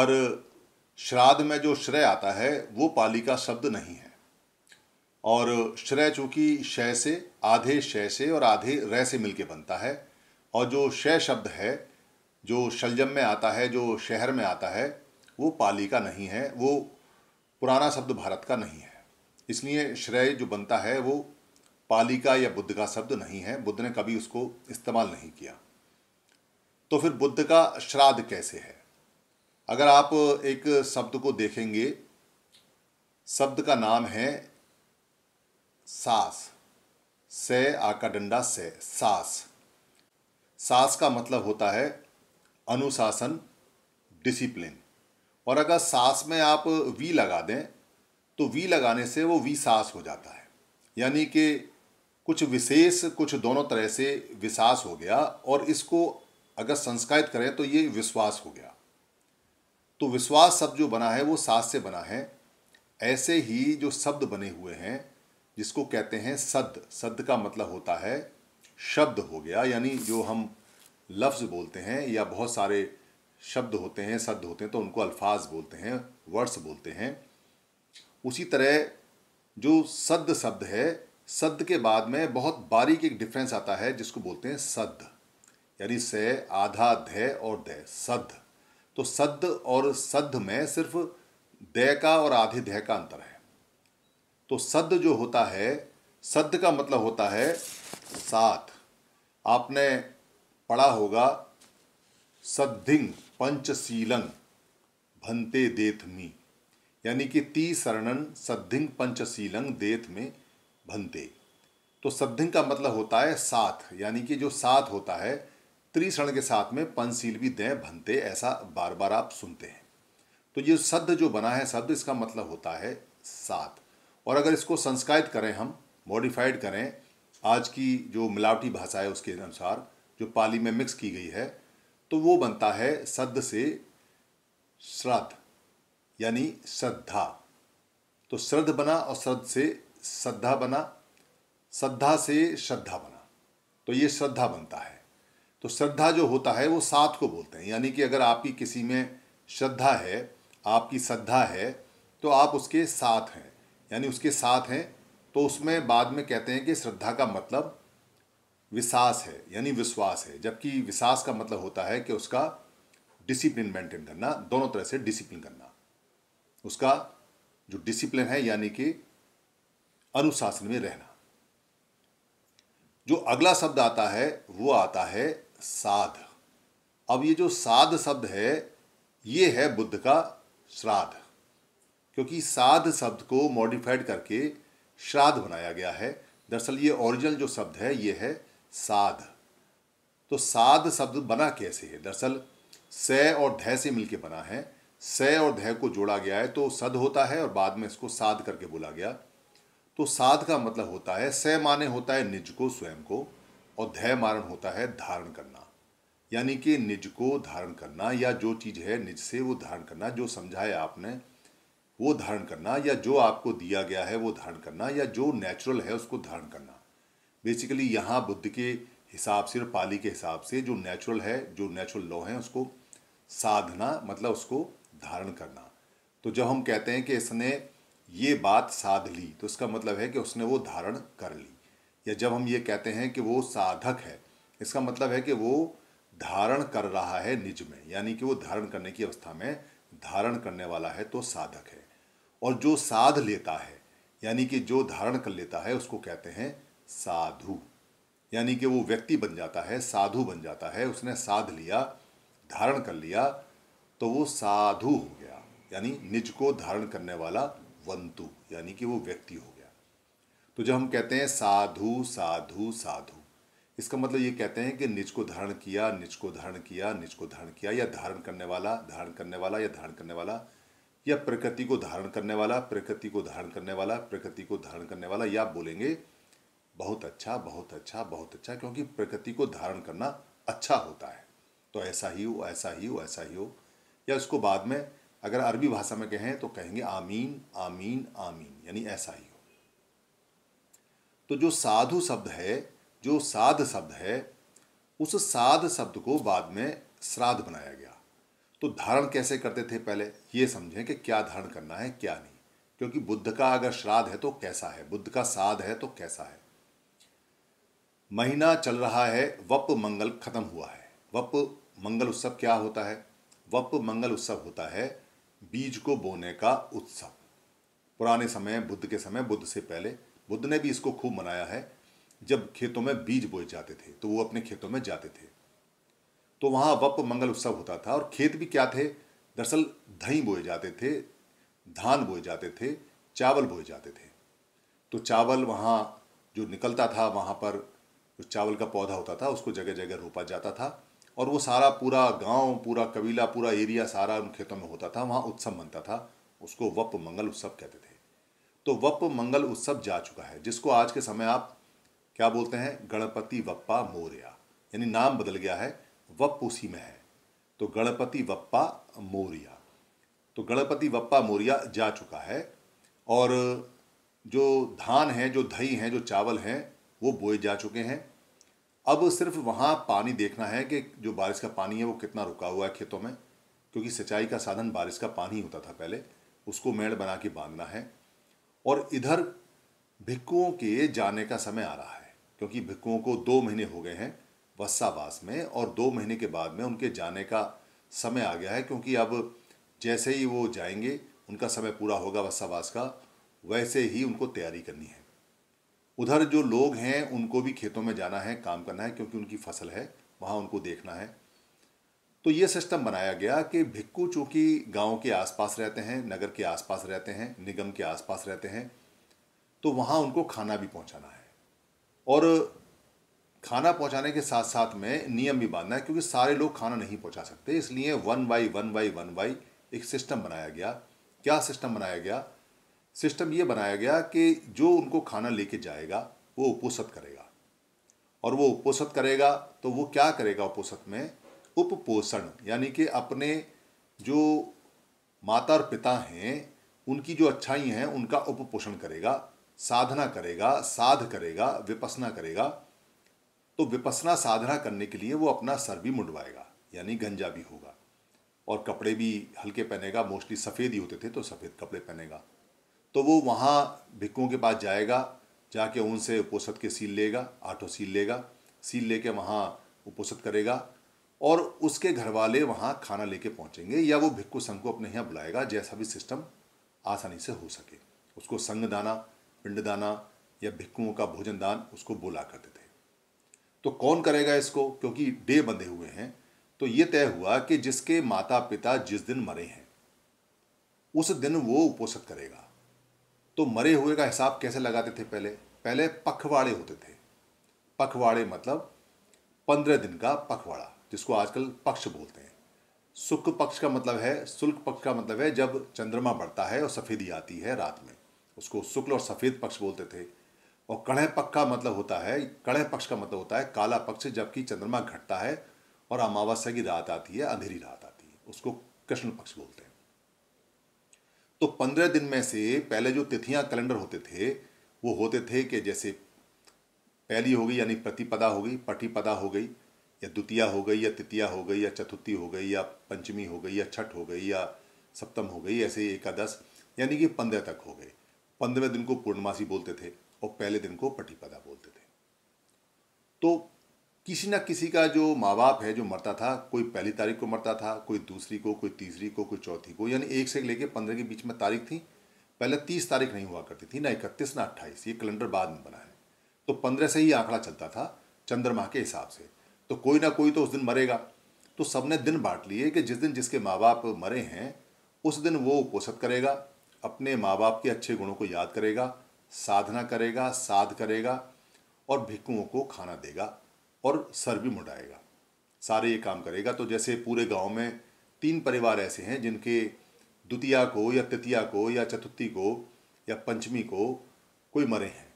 पर श्राद्ध में जो श्रेय आता है वो पाली का शब्द नहीं है और श्रेय चूंकि शय से आधे शय से और आधे रय से मिलके बनता है और जो शय शब्द है जो शलजम में आता है जो शहर में आता है वो पाली का नहीं है वो पुराना शब्द भारत का नहीं है इसलिए श्रेय जो बनता है वो पाली का या बुद्ध का शब्द नहीं है बुद्ध ने कभी उसको इस्तेमाल नहीं किया तो फिर बुद्ध का श्राद्ध कैसे है अगर आप एक शब्द को देखेंगे शब्द का नाम है सास से आका डंडा से सास सास का मतलब होता है अनुशासन डिसिप्लिन और अगर सास में आप वी लगा दें तो वी लगाने से वो वी सास हो जाता है यानी कि कुछ विशेष कुछ दोनों तरह से विशास हो गया और इसको अगर संस्कारित करें तो ये विश्वास हो गया तो विश्वास शब्द जो बना है वो सास से बना है ऐसे ही जो शब्द बने हुए हैं जिसको कहते हैं सद सद का मतलब होता है शब्द हो गया यानी जो हम लफ्ज़ बोलते हैं या बहुत सारे शब्द होते हैं शब्द होते हैं तो उनको अल्फाज बोलते हैं वर्ड्स बोलते हैं उसी तरह जो सद शब्द है सद के बाद में बहुत बारीक एक डिफरेंस आता है जिसको बोलते हैं सद यानी से आधा धय और दय सद तो सद्ध और सद्ध में सिर्फ दय का और आधे दय का अंतर है तो सद्ध जो होता है सद्ध का मतलब होता है साथ आपने पढ़ा होगा सद्धिंग पंचशीलंग भंते देथ मी यानी कि ती शरणन सद्धिंग पंचशीलंग देथ में भंते तो सद्धिंग का मतलब होता है साथ यानी कि जो साथ होता है त्रिशरण के साथ में पंचशील भी दें भनते ऐसा बार बार आप सुनते हैं तो ये शब्द जो बना है शब्द इसका मतलब होता है सात और अगर इसको संस्कारित करें हम मॉडिफाइड करें आज की जो मिलावटी भाषा है उसके अनुसार जो पाली में मिक्स की गई है तो वो बनता है सद से श्राद्ध यानी श्रद्धा तो श्रद्ध बना और श्रद्ध से श्रद्धा बना श्रद्धा से श्रद्धा बना तो ये श्रद्धा बनता है तो श्रद्धा जो होता है वो साथ को बोलते हैं यानी कि अगर आपकी किसी में श्रद्धा है आपकी श्रद्धा है तो आप उसके साथ हैं यानी उसके साथ हैं तो उसमें बाद में कहते हैं कि श्रद्धा का मतलब विश्वास है यानी विश्वास है जबकि विश्वास का मतलब होता है कि उसका डिसिप्लिन मेंटेन करना दोनों तरह से डिसिप्लिन करना उसका जो डिसिप्लिन है यानी कि अनुशासन में रहना जो अगला शब्द आता है वो आता है साध अब ये जो साध शब्द है ये है बुद्ध का श्राद्ध क्योंकि साध शब्द को मॉडिफाइड करके श्राद्ध बनाया गया है दरअसल ये ओरिजिनल जो शब्द है ये है साध तो साध शब्द बना कैसे है दरअसल स और धै से मिलके बना है स और धै को जोड़ा गया है तो सद होता है और बाद में इसको साध करके बोला गया तो साध का मतलब होता है स माने होता है निज को स्वयं को और धैर्य मारण होता है धारण करना यानी कि निज को धारण करना या जो चीज है निज से वो धारण करना जो समझा है आपने वो धारण करना या जो आपको दिया गया है वो धारण करना या जो नेचुरल है उसको धारण करना बेसिकली यहाँ बुद्ध के हिसाब से और पाली के हिसाब से जो नेचुरल है जो नेचुरल लॉ है उसको साधना मतलब उसको धारण करना तो जब हम कहते हैं कि इसने ये बात साध ली तो इसका मतलब है कि उसने वो धारण कर ली या जब हम ये कहते हैं कि वो साधक है इसका मतलब है कि वो धारण कर रहा है निज में यानी कि वो धारण करने की अवस्था में धारण करने वाला है तो साधक है और जो साध लेता है यानी कि जो धारण कर लेता है उसको कहते हैं साधु यानी कि वो व्यक्ति बन जाता है साधु बन जाता है उसने साध लिया धारण कर लिया तो वो साधु हो गया यानी निज को धारण करने वाला वंतु यानी कि वो व्यक्ति हो गया तो जब हम कहते हैं साधु साधु साधु इसका मतलब ये कहते हैं कि निज को धारण किया निज को धारण किया निज को धारण किया या धारण करने वाला धारण करने वाला या धारण करने वाला या प्रकृति को धारण करने वाला प्रकृति को धारण करने वाला प्रकृति को धारण करने वाला या बोलेंगे बहुत अच्छा बहुत अच्छा बहुत अच्छा क्योंकि प्रकृति को धारण करना अच्छा होता है तो ऐसा ही हो ऐसा ही हो ऐसा ही हो या उसको बाद में अगर अरबी भाषा में कहें तो कहेंगे आमीन आमीन आमीन यानी ऐसा ही तो जो साधु शब्द है जो साध शब्द है उस साध शब्द को बाद में श्राद्ध बनाया गया तो धारण कैसे करते थे पहले ये समझें कि क्या धारण करना है क्या नहीं क्योंकि बुद्ध का अगर श्राद्ध है तो कैसा है बुद्ध का साध है तो कैसा है महीना चल रहा है वप मंगल खत्म हुआ है वप मंगल उत्सव क्या होता है वप मंगल उत्सव होता है बीज को बोने का उत्सव पुराने समय बुद्ध के समय बुद्ध से पहले बुद्ध ने भी इसको खूब मनाया है जब खेतों में बीज बोए जाते थे तो वो अपने खेतों में जाते थे तो वहाँ वप मंगल उत्सव होता था और खेत भी क्या थे दरअसल दही बोए जाते थे धान बोए जाते थे चावल बोए जाते थे तो चावल वहाँ जो निकलता था वहाँ पर जो चावल का पौधा होता था उसको जगह जगह रोपा जाता था और वो सारा पूरा गांव पूरा कबीला पूरा एरिया सारा उन खेतों में होता था वहाँ उत्सव मनता था उसको वप मंगल उत्सव कहते थे तो वप मंगल उत्सव जा चुका है जिसको आज के समय आप क्या बोलते हैं गणपति वप्पा मोरिया यानी नाम बदल गया है वप उसी में है तो गणपति वप्पा मोरिया तो गणपति वप्पा मोरिया जा चुका है और जो धान हैं जो दही हैं जो चावल हैं वो बोए जा चुके हैं अब सिर्फ वहाँ पानी देखना है कि जो बारिश का पानी है वो कितना रुका हुआ है खेतों में क्योंकि सिंचाई का साधन बारिश का पानी होता था पहले उसको मेड़ बना के बांधना है और इधर भिक्कुओं के जाने का समय आ रहा है क्योंकि भिक्कुओं को दो महीने हो गए हैं वस्सावास में और दो महीने के बाद में उनके जाने का समय आ गया है क्योंकि अब जैसे ही वो जाएंगे उनका समय पूरा होगा वस्सावास का वैसे ही उनको तैयारी करनी है उधर जो लोग हैं उनको भी खेतों में जाना है काम करना है क्योंकि उनकी फसल है वहाँ उनको देखना है तो ये सिस्टम बनाया गया कि भिक्कू चूँकि गांव के आसपास रहते हैं नगर के आसपास रहते हैं निगम के आसपास रहते हैं तो वहाँ उनको खाना भी पहुँचाना है और खाना पहुंचाने के साथ साथ में नियम भी बांधना है क्योंकि सारे लोग खाना नहीं पहुंचा सकते इसलिए one by one by one by एक सिस्टम बनाया गया क्या सिस्टम बनाया गया सिस्टम ये बनाया गया कि जो उनको खाना लेके जाएगा वो उपोषित करेगा और वो उपोषित करेगा तो वो क्या करेगा उपोषित में उपपोषण यानी कि अपने जो माता और पिता हैं उनकी जो अच्छाई हैं उनका उपपोषण करेगा साधना करेगा साध करेगा विपसना करेगा तो विपसना साधना करने के लिए वो अपना सर भी मुंडवाएगा यानी गंजा भी होगा और कपड़े भी हल्के पहनेगा मोस्टली सफ़ेद ही होते थे तो सफ़ेद कपड़े पहनेगा तो वो वहाँ भिक्कों के पास जाएगा जाके उनसे उपोषद के सील लेगा आठों सील लेगा सील लेके वहाँ उपोषद करेगा और उसके घर वाले वहाँ खाना लेके पहुँचेंगे या वो भिक्खु संघ को अपने यहाँ बुलाएगा जैसा भी सिस्टम आसानी से हो सके उसको संग दाना पिंड दाना या भिक्खुओं का भोजन दान उसको बोला करते थे तो कौन करेगा इसको क्योंकि डे बंधे हुए हैं तो ये तय हुआ कि जिसके माता पिता जिस दिन मरे हैं उस दिन वो उपोषित करेगा तो मरे हुए का हिसाब कैसे लगाते थे पहले पहले पखवाड़े होते थे पखवाड़े मतलब पंद्रह दिन का पखवाड़ा जिसको आजकल पक्ष बोलते हैं शुक्ल पक्ष का मतलब है शुल्क पक्ष का मतलब है जब चंद्रमा बढ़ता है और सफ़ेदी आती है रात में उसको शुक्ल और सफ़ेद पक्ष बोलते थे और कड़े पक्ष का मतलब होता है कड़े पक्ष का मतलब होता है काला पक्ष जबकि चंद्रमा घटता है और अमावस्या की रात आती है अंधेरी रात आती है उसको कृष्ण पक्ष बोलते हैं तो पंद्रह दिन में से पहले जो तिथियां कैलेंडर होते थे वो होते थे कि जैसे पहली हो गई यानी प्रतिपदा हो गई पटिपदा हो गई या द्वितीया हो गई या तृतीया हो गई या चतुर्थी हो गई या पंचमी हो गई या छठ हो गई या सप्तम हो गई ऐसे एकादश यानी कि पंद्रह तक हो गए पंद्रह दिन को पूर्णमासी बोलते थे और पहले दिन को पटिपदा बोलते थे तो किसी न किसी का जो माँ बाप है जो मरता था कोई पहली तारीख को मरता था कोई दूसरी को कोई तीसरी को कोई चौथी को यानी एक से लेकर पंद्रह के बीच में तारीख थी पहले तीस तारीख नहीं हुआ करती थी ना इकतीस ना अट्ठाईस ये कैलेंडर बाद में बना है तो पंद्रह से ही आंकड़ा चलता था चंद्रमा के हिसाब से तो कोई ना कोई तो उस दिन मरेगा तो सबने दिन बांट लिए कि जिस दिन जिसके माँ बाप मरे हैं उस दिन वो उपोषित करेगा अपने माँ बाप के अच्छे गुणों को याद करेगा साधना करेगा साध करेगा और भिक्कुओं को खाना देगा और सर भी मुंडाएगा सारे ये काम करेगा तो जैसे पूरे गांव में तीन परिवार ऐसे हैं जिनके द्वितीया को या तृतीया को या चतुर्थी को या पंचमी को कोई मरे हैं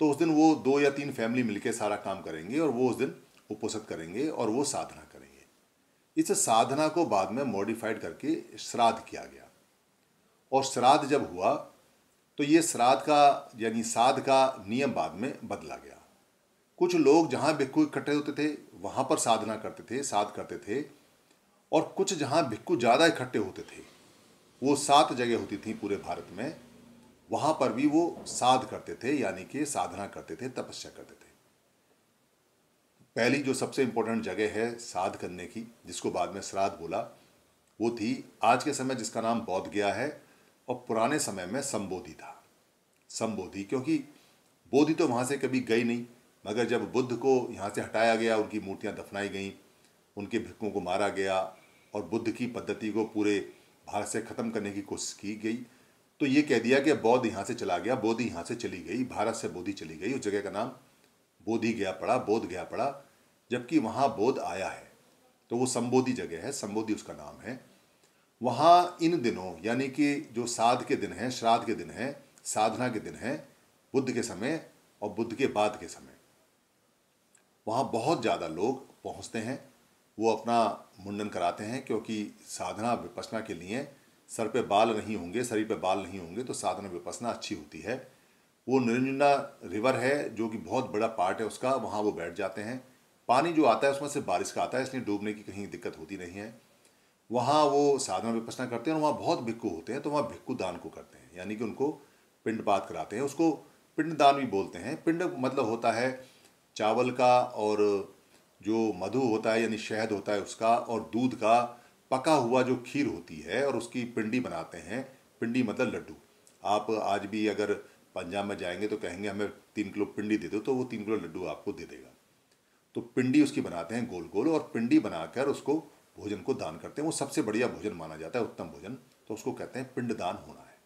तो उस दिन वो दो या तीन फैमिली मिलके सारा काम करेंगे और वो उस दिन उपोषित करेंगे और वो साधना करेंगे इस साधना को बाद में मॉडिफाइड करके श्राद्ध किया गया और श्राद्ध जब हुआ तो ये श्राद्ध का यानी साध का नियम बाद में बदला गया कुछ लोग जहाँ भिक्खु इकट्ठे होते थे वहाँ पर साधना करते थे साध करते थे और कुछ जहाँ भिक्खु ज़्यादा इकट्ठे होते थे वो सात जगह होती थी पूरे भारत में वहाँ पर भी वो साध करते थे यानी कि साधना करते थे तपस्या करते थे पहली जो सबसे इम्पोर्टेंट जगह है श्राद्ध करने की जिसको बाद में श्राद्ध बोला वो थी आज के समय जिसका नाम बौद्ध गया है और पुराने समय में संबोधि था संबोधि क्योंकि बोधि तो वहाँ से कभी गई नहीं मगर जब बुद्ध को यहाँ से हटाया गया उनकी मूर्तियाँ दफनाई गईं उनके भिक्कों को मारा गया और बुद्ध की पद्धति को पूरे भारत से ख़त्म करने की कोशिश की गई तो ये कह दिया कि बौद्ध यहाँ से चला गया बोधि यहाँ से चली गई भारत से बोधि चली गई उस जगह का नाम बोध ही गया पड़ा बोध गया पड़ा जबकि वहाँ बोध आया है तो वो संबोधि जगह है संबोधि उसका नाम है वहाँ इन दिनों यानी कि जो साध के दिन हैं श्राद्ध के दिन हैं साधना के दिन हैं बुद्ध के समय और बुद्ध के बाद के समय वहाँ बहुत ज़्यादा लोग पहुँचते हैं वो अपना मुंडन कराते हैं क्योंकि साधना विपसना के लिए सर पे बाल नहीं होंगे शरीर पे बाल नहीं होंगे तो साधना विपसना अच्छी होती है वो नरेंजुंडा रिवर है जो कि बहुत बड़ा पार्ट है उसका वहाँ वो बैठ जाते हैं पानी जो आता है उसमें से बारिश का आता है इसलिए डूबने की कहीं दिक्कत होती नहीं है वहाँ वो साधना विपसना करते हैं और वहाँ बहुत भिक्कू होते हैं तो वहाँ भिक्कू दान को करते हैं यानी कि उनको पिंड पात कराते हैं उसको पिंड दान भी बोलते हैं पिंड मतलब होता है चावल का और जो मधु होता है यानी शहद होता है उसका और दूध का पका हुआ जो खीर होती है और उसकी पिंडी बनाते हैं पिंडी मतलब लड्डू आप आज भी अगर पंजाब में जाएंगे तो कहेंगे हमें तीन किलो पिंडी दे दो तो वो तीन किलो लड्डू आपको दे देगा तो पिंडी उसकी बनाते हैं गोल गोल और पिंडी बनाकर उसको भोजन को दान करते हैं वो सबसे बढ़िया भोजन माना जाता है उत्तम भोजन तो उसको कहते हैं पिंडदान होना है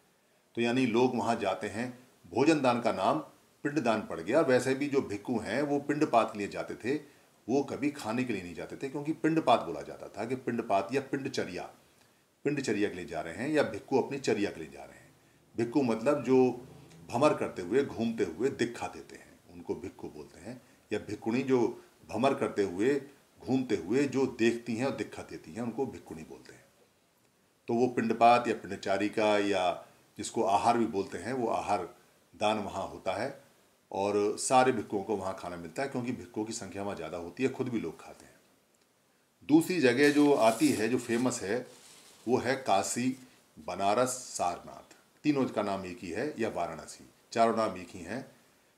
तो यानी लोग वहाँ जाते हैं भोजन दान का नाम पिंडदान पड़ गया वैसे भी जो भिक्खु हैं वो पिंडपात के लिए जाते थे वो कभी खाने के लिए नहीं जाते थे क्योंकि पिंडपात बोला जाता था कि पिंडपात या पिंडचर्या पिंडचर्या के लिए जा रहे हैं या भिक्खू अपनी चर्या के लिए जा रहे हैं भिक्कू मतलब जो भमर करते हुए घूमते हुए दिखा देते हैं उनको भिक्खु बोलते हैं या भिक्कुणी जो भमर करते हुए घूमते हुए जो देखती हैं और दिखा देती हैं उनको भिक्कुणी बोलते हैं तो वो पिंडपात या पिंडचारिका या जिसको आहार भी बोलते हैं वो आहार दान वहाँ होता है और सारे भिक्कुओं को वहाँ खाना मिलता है क्योंकि भिक्कुओं की संख्या वहाँ ज़्यादा होती है खुद भी लोग खाते हैं दूसरी जगह जो आती है जो फेमस है वो है काशी बनारस सारनाथ तीनों का नाम एक ही है या वाराणसी चारों नाम एक ही हैं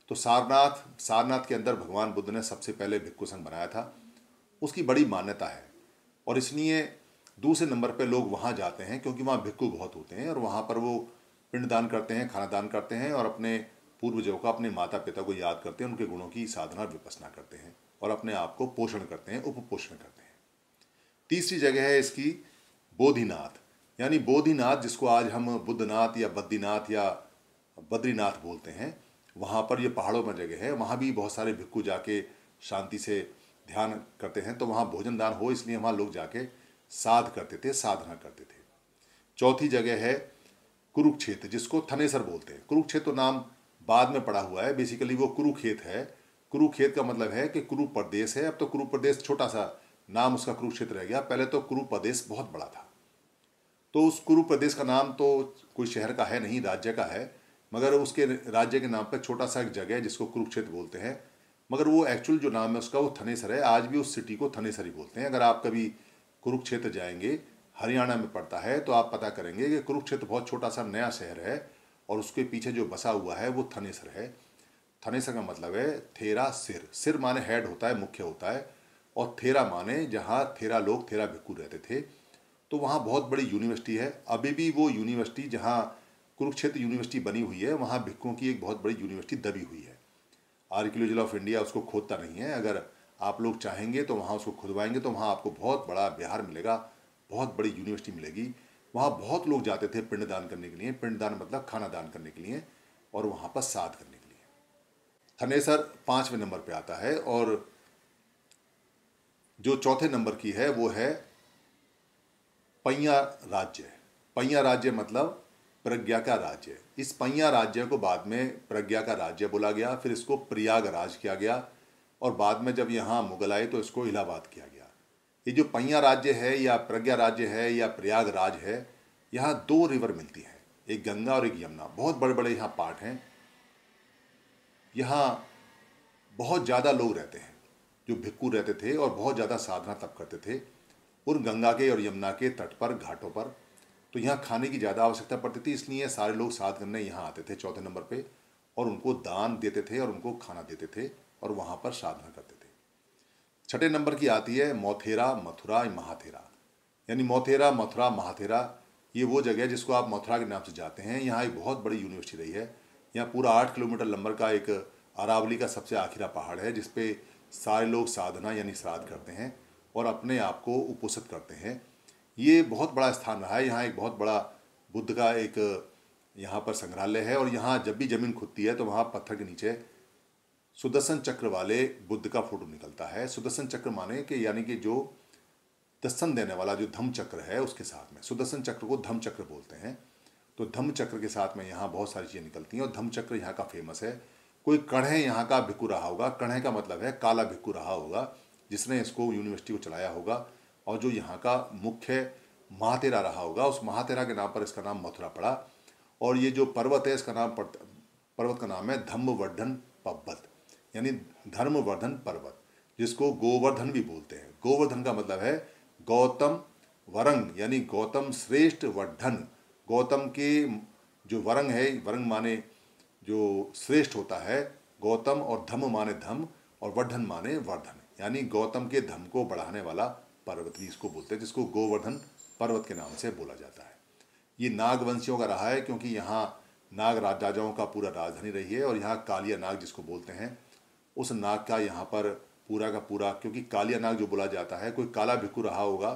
तो सारनाथ सारनाथ के अंदर भगवान बुद्ध ने सबसे पहले भिक्खु संघ बनाया था उसकी बड़ी मान्यता है और इसलिए दूसरे नंबर पे लोग वहाँ जाते हैं क्योंकि वहाँ भिक्खु बहुत होते हैं और वहाँ पर वो पिंडदान करते हैं खाना दान करते हैं और अपने पूर्वजों का अपने माता पिता को याद करते हैं उनके गुणों की साधना और विपसना करते हैं और अपने आप को पोषण करते हैं उपपोषण करते हैं तीसरी जगह है इसकी बोधिनाथ यानी बोधिनाथ जिसको आज हम बुद्धनाथ या बद्रीनाथ या बद्रीनाथ बोलते हैं वहाँ पर ये पहाड़ों में जगह है वहाँ भी बहुत सारे भिक्खू जाके शांति से ध्यान करते हैं तो वहाँ भोजन दान हो इसलिए वहाँ लोग जाके साध करते थे साधना करते थे चौथी जगह है कुरुक्षेत्र जिसको थनेसर बोलते हैं कुरुक्षेत्र तो नाम बाद में पड़ा हुआ है बेसिकली वो कुरुक्षेत्र है कुरुक्षेत्र का मतलब है कि कुरु प्रदेश है अब तो कुरु प्रदेश छोटा सा नाम उसका कुरुक्षेत्र रह गया पहले तो कुरु प्रदेश बहुत बड़ा था तो उस कुरु प्रदेश का नाम तो कोई शहर का है नहीं राज्य का है मगर उसके राज्य के नाम पर छोटा सा एक जगह है जिसको कुरुक्षेत्र बोलते हैं मगर वो एक्चुअल जो नाम है उसका वो थनेसर है आज भी उस सिटी को थनेसर ही बोलते हैं अगर आप कभी कुरुक्षेत्र जाएंगे हरियाणा में पड़ता है तो आप पता करेंगे कि कुरुक्षेत्र बहुत छोटा सा नया शहर है और उसके पीछे जो बसा हुआ है वो थनेसर है थनेसर का मतलब है थेरा सिर सिर माने हेड होता है मुख्य होता है और थेरा माने जहाँ थेरा लोग थेरा भिक्कू रहते थे तो वहाँ बहुत बड़ी यूनिवर्सिटी है अभी भी वो यूनिवर्सिटी जहाँ कुरुक्षेत्र यूनिवर्सिटी बनी हुई है वहाँ भिक्खों की एक बहुत बड़ी यूनिवर्सिटी दबी हुई है आर्कियोलॉजी ऑफ इंडिया उसको खोदता नहीं है अगर आप लोग चाहेंगे तो वहाँ उसको खुदवाएंगे तो वहाँ आपको बहुत बड़ा बिहार मिलेगा बहुत बड़ी यूनिवर्सिटी मिलेगी वहाँ बहुत लोग जाते थे पिंडदान करने के लिए पिंडदान मतलब खाना दान करने के लिए और वहाँ पर साध करने के लिए थनेसर पाँचवें नंबर पर आता है और जो चौथे नंबर की है वो है पहिया राज्य पहिया राज्य मतलब प्रज्ञा का राज्य इस पहिया राज्य को बाद में प्रज्ञा का राज्य बोला गया फिर इसको प्रयागराज किया गया और बाद में जब यहाँ मुगल आए तो इसको इलाहाबाद किया गया ये जो पहिया राज्य है या प्रज्ञा राज्य है या प्रयागराज है यहाँ दो रिवर मिलती हैं एक गंगा और एक यमुना बहुत बड़े बड़े यहाँ पार्ट हैं यहाँ बहुत ज़्यादा लोग रहते हैं जो भिक्कू रहते थे और बहुत ज़्यादा साधना तप करते थे पूर्व गंगा के और यमुना के तट पर घाटों पर तो यहाँ खाने की ज़्यादा आवश्यकता पड़ती थी इसलिए सारे लोग साथ करने यहाँ आते थे चौथे नंबर पर और उनको दान देते थे और उनको खाना देते थे और वहाँ पर साधना करते थे छठे नंबर की आती है मोथेरा मथुरा महाथेरा यानी मोथेरा मथुरा महाथेरा ये वो जगह है जिसको आप मथुरा के नाम से जाते हैं यहाँ एक बहुत बड़ी यूनिवर्सिटी रही है यहाँ पूरा आठ किलोमीटर लंबर का एक अरावली का सबसे आखिरा पहाड़ है जिसपे सारे लोग साधना यानी श्राद्ध करते हैं और अपने आप को उपोषित करते हैं ये बहुत बड़ा स्थान रहा है यहाँ एक बहुत बड़ा बुद्ध का एक यहाँ पर संग्रहालय है और यहाँ जब भी ज़मीन खुदती है तो वहाँ पत्थर के नीचे सुदर्शन चक्र वाले बुद्ध का फोटो निकलता है सुदर्शन चक्र माने कि यानी कि जो दर्शन देने वाला जो धम्म चक्र है उसके साथ में सुदर्शन चक्र को धम्म चक्र बोलते हैं तो धम्म चक्र के साथ में यहाँ बहुत सारी चीज़ें निकलती हैं और धम्म चक्र यहाँ का फेमस है कोई कढ़े यहाँ का भिक्कू रहा होगा कढ़े का मतलब है काला भिकू रहा होगा जिसने इसको यूनिवर्सिटी को चलाया होगा और जो यहाँ का मुख्य महातेरा रहा होगा उस महातेरा के नाम पर इसका नाम मथुरा पड़ा और ये जो पर्वत है इसका नाम पर्वत का नाम है धम्मवर्धन पर्वत यानी धर्मवर्धन पर्वत जिसको गोवर्धन भी बोलते हैं गोवर्धन का मतलब है गौतम वरंग यानी गौतम श्रेष्ठ वर्धन गौतम के जो वरंग है वरंग माने जो श्रेष्ठ होता है गौतम और धम्म माने धम्म और वर्धन माने वर्धन यानी गौतम के धम को बढ़ाने वाला पर्वत भी इसको बोलते हैं जिसको गोवर्धन पर्वत के नाम से बोला जाता है ये नागवंशियों का रहा है क्योंकि यहाँ नाग राजाओं का पूरा राजधानी रही है और यहाँ कालिया नाग जिसको बोलते हैं उस नाग का यहाँ पर पूरा का पूरा क्योंकि कालिया नाग जो बोला जाता है कोई काला भिक्कू रहा होगा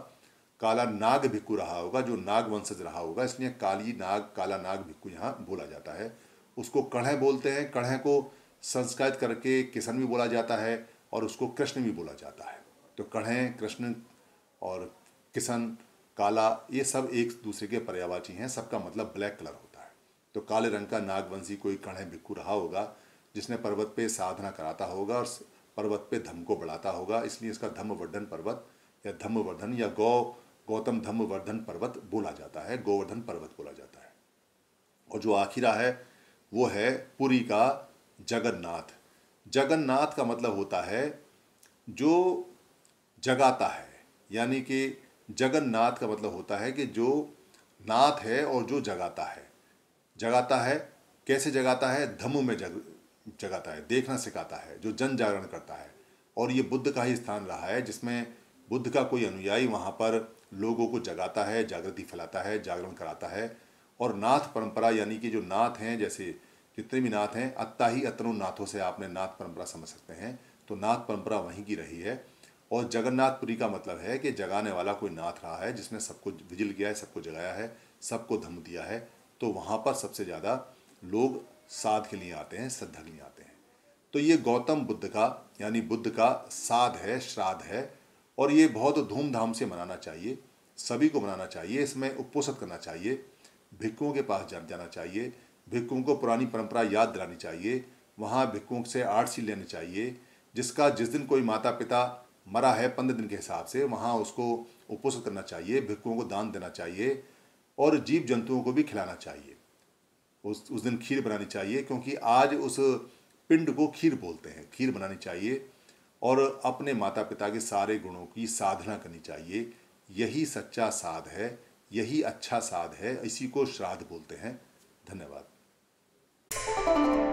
काला नाग भिक्कू रहा होगा जो नाग वंशज रहा होगा इसलिए काली नाग काला नाग भिक्कू यहाँ बोला जाता है उसको कढ़े बोलते हैं कढ़े को संस्कृत करके किशन भी बोला जाता है और उसको कृष्ण भी बोला जाता है तो कढ़े कृष्ण और किशन काला ये सब एक दूसरे के पर्यावाची हैं सबका मतलब ब्लैक कलर होता है तो काले रंग का नागवंशी कोई कढ़े भिक्खू रहा होगा जिसने पर्वत पे साधना कराता होगा और पर्वत पे धम को बढ़ाता होगा इसलिए इसका धम्मवर्धन पर्वत या धम्मवर्धन या गौ गौतम धम्मवर्धन पर्वत बोला जाता है गोवर्धन पर्वत बोला जाता है और जो आखिरा है वो है पुरी का जगन्नाथ जगन्नाथ का मतलब होता है जो जगाता है यानी कि जगन्नाथ का मतलब होता है कि जो नाथ है और जो जगाता है जगाता है कैसे जगाता है धम्म में जग जगाता है देखना सिखाता है जो जन जागरण करता है और ये बुद्ध का ही स्थान रहा है जिसमें बुद्ध का कोई अनुयायी वहाँ पर लोगों को जगाता है जागृति फैलाता है जागरण कराता है और नाथ परंपरा यानी कि जो नाथ हैं जैसे जितने भी नाथ हैं अत्ता ही अतनों नाथों से आपने नाथ परंपरा समझ सकते हैं तो नाथ परंपरा वहीं की रही है और जगन्नाथपुरी का मतलब है कि जगाने वाला कोई नाथ रहा है जिसने सबको विजिल किया है सबको जगाया है सबको धम दिया है तो वहाँ पर सबसे ज़्यादा लोग साध के लिए आते हैं श्रद्धा के लिए आते हैं तो ये गौतम बुद्ध का यानी बुद्ध का साध है श्राद्ध है और ये बहुत धूमधाम से मनाना चाहिए सभी को मनाना चाहिए इसमें उपोषित करना चाहिए भिक्कुओं के पास जाना चाहिए भिक्खुओं को पुरानी परंपरा याद दिलानी चाहिए वहाँ भिक्खुओं से आरसी लेनी चाहिए जिसका जिस दिन कोई माता पिता मरा है पंद्रह दिन के हिसाब से वहाँ उसको उपोषित करना चाहिए भिक्खुओं को दान देना चाहिए और जीव जंतुओं को भी खिलाना चाहिए उस उस दिन खीर बनानी चाहिए क्योंकि आज उस पिंड को खीर बोलते हैं खीर बनानी चाहिए और अपने माता पिता के सारे गुणों की साधना करनी चाहिए यही सच्चा साध है यही अच्छा साध है इसी को श्राद्ध बोलते हैं धन्यवाद Música